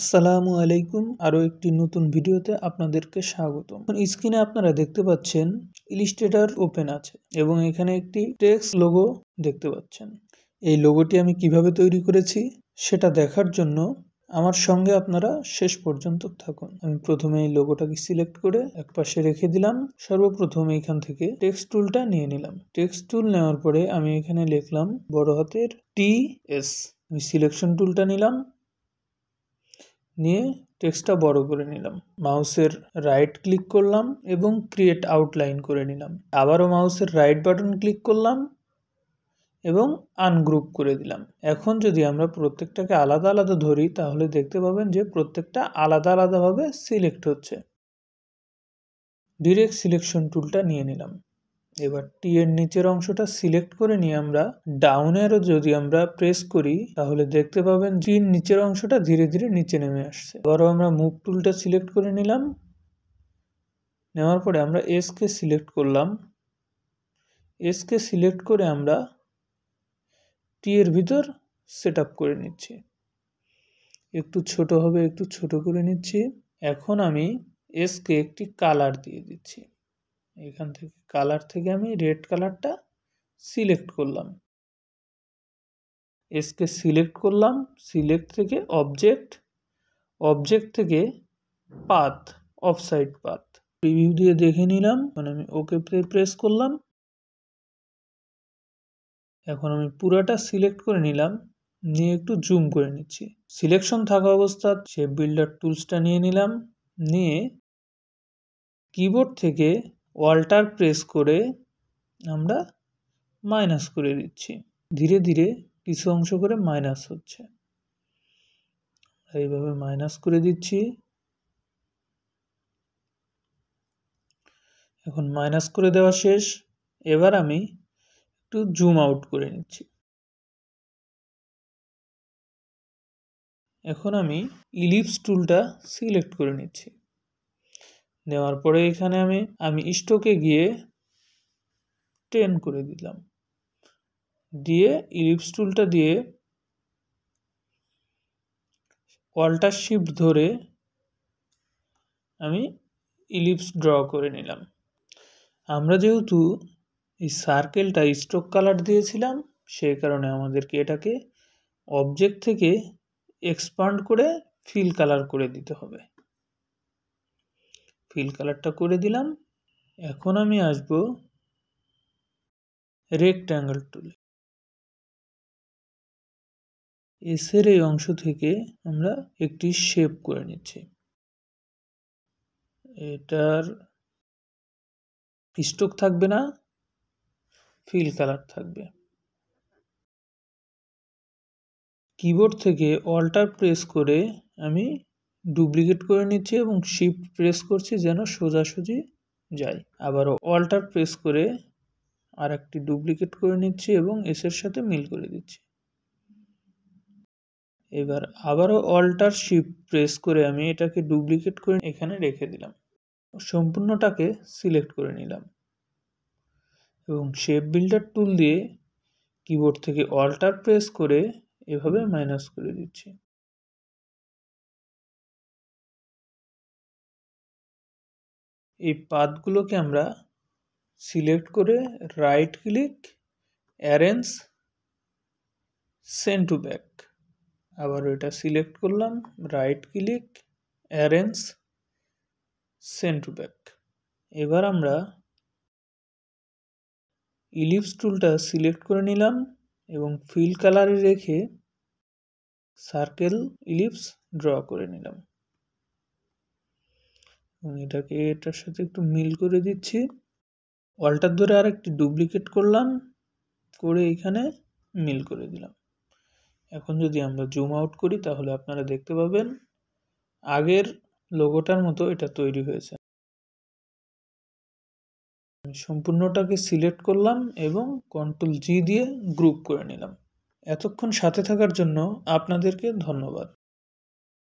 আসসালামু আলাইকুম আরও একটি নতুন ভিডিওতে আপনাদেরকে স্বাগত স্ক্রিনে আপনারা দেখতে পাচ্ছেন ইলিস্টেটার ওপেন আছে এবং এখানে একটি টেক্স লোগো দেখতে পাচ্ছেন এই লোগোটি আমি কিভাবে তৈরি করেছি সেটা দেখার জন্য আমার সঙ্গে আপনারা শেষ পর্যন্ত থাকুন আমি প্রথমে এই লোগোটাকে সিলেক্ট করে এক পাশে রেখে দিলাম সর্বপ্রথম এখান থেকে টেক্সট টুলটা নিয়ে নিলাম টেক্সট টুল নেওয়ার পরে আমি এখানে লিখলাম বড় হাতের টি এস আমি সিলেকশন টুলটা নিলাম নিয়ে টেক্সটটা বড় করে নিলাম মাউসের রাইট ক্লিক করলাম এবং ক্রিয়েট আউটলাইন করে নিলাম আবারও মাউসের রাইট বাটন ক্লিক করলাম এবং আনগ্রুপ করে দিলাম এখন যদি আমরা প্রত্যেকটাকে আলাদা আলাদা ধরি তাহলে দেখতে পাবেন যে প্রত্যেকটা আলাদা আলাদাভাবে সিলেক্ট হচ্ছে ডিরেক্ট সিলেকশন টুলটা নিয়ে নিলাম এবার টি এর নিচের অংশটা সিলেক্ট করে নিয়ে আমরা ডাউন যদি আমরা প্রেস করি তাহলে দেখতে পাবেন এর নিচের অংশটা ধীরে ধীরে নিচে নেমে আসছে এবারও আমরা মুভ টুলটা সিলেক্ট করে নিলাম নেওয়ার পরে আমরা এসকে সিলেক্ট করলাম এসকে সিলেক্ট করে আমরা টি এর ভিতর সেট করে নিচ্ছি একটু ছোট হবে একটু ছোট করে নিচ্ছি এখন আমি এসকে একটি কালার দিয়ে দিচ্ছি এখান থেকে কালার থেকে আমি রেড কালারটা সিলেক্ট করলাম এসকে সিলেক্ট করলাম সিলেক্ট থেকে অবজেক্ট অবজেক্ট থেকে পাথ অফসাইড পাথ প্রিভিউ দিয়ে দেখে নিলাম মানে আমি ওকে প্রেস করলাম এখন আমি পুরাটা সিলেক্ট করে নিলাম নিয়ে একটু জুম করে নিচ্ছি সিলেকশন থাকা অবস্থা সে বিল্ডার টুলসটা নিয়ে নিলাম নিয়ে কিবোর্ড থেকে অল্টার প্রেস করে আমরা মাইনাস করে দিচ্ছি ধীরে ধীরে কিছু অংশ করে মাইনাস হচ্ছে এইভাবে মাইনাস করে দিচ্ছি এখন মাইনাস করে দেওয়া শেষ এবার আমি একটু জুম আউট করে নিচ্ছি এখন আমি ইলিপস টুলটা সিলেক্ট করে নিচ্ছি দেওয়ার পরে এখানে আমি আমি স্টোকে গিয়ে টেন করে দিলাম দিয়ে ইলিপস টুলটা দিয়ে অল্টার শিফট ধরে আমি ইলিপস ড্র করে নিলাম আমরা যেহেতু এই সার্কেলটা স্ট্রোক কালার দিয়েছিলাম সেই কারণে আমাদেরকে এটাকে অবজেক্ট থেকে এক্সপান্ড করে ফিল কালার করে দিতে হবে ফিল কালারটা করে দিলাম এখন আমি আসব রেক্ট্যাঙ্গেল টুলে এসের এই অংশ থেকে আমরা একটি শেপ করে নিচ্ছি এটার স্টোক থাকবে না ফিল কালার থাকবে কিবোর্ড থেকে অল্টার প্রেস করে আমি ডুপ্লিকেট করে নিচ্ছি এবং শিফট প্রেস করছি যেন সোজাসুজি যায় আবারও অল্টার প্রেস করে আর একটি ডুপ্লিকেট করে নিচ্ছি এবং এসের সাথে মিল করে দিচ্ছি এবার আবারও অল্টার শিফট প্রেস করে আমি এটাকে ডুপ্লিকেট করে এখানে রেখে দিলাম সম্পূর্ণটাকে সিলেক্ট করে নিলাম এবং শেপ বিল্ডার টুল দিয়ে কিবোর্ড থেকে অল্টার প্রেস করে এভাবে মাইনাস করে দিচ্ছি এই পাতগুলোকে আমরা সিলেক্ট করে right click arrange send to back আবার এটা সিলেক্ট করলাম right click arrange send to back এবার আমরা ইলিপস টুলটা সিলেক্ট করে নিলাম এবং ফিল কালারে রেখে সার্কেল ইলিপস ড্র করে নিলাম এবং এটাকে এটার সাথে একটু মিল করে দিচ্ছি অল্টার ধরে আর একটি ডুপ্লিকেট করলাম করে এখানে মিল করে দিলাম এখন যদি আমরা জুম আউট করি তাহলে আপনারা দেখতে পাবেন আগের লোগোটার মতো এটা তৈরি হয়েছে সম্পূর্ণটাকে সিলেক্ট করলাম এবং কন্ট্রোল জি দিয়ে গ্রুপ করে নিলাম এতক্ষণ সাথে থাকার জন্য আপনাদেরকে ধন্যবাদ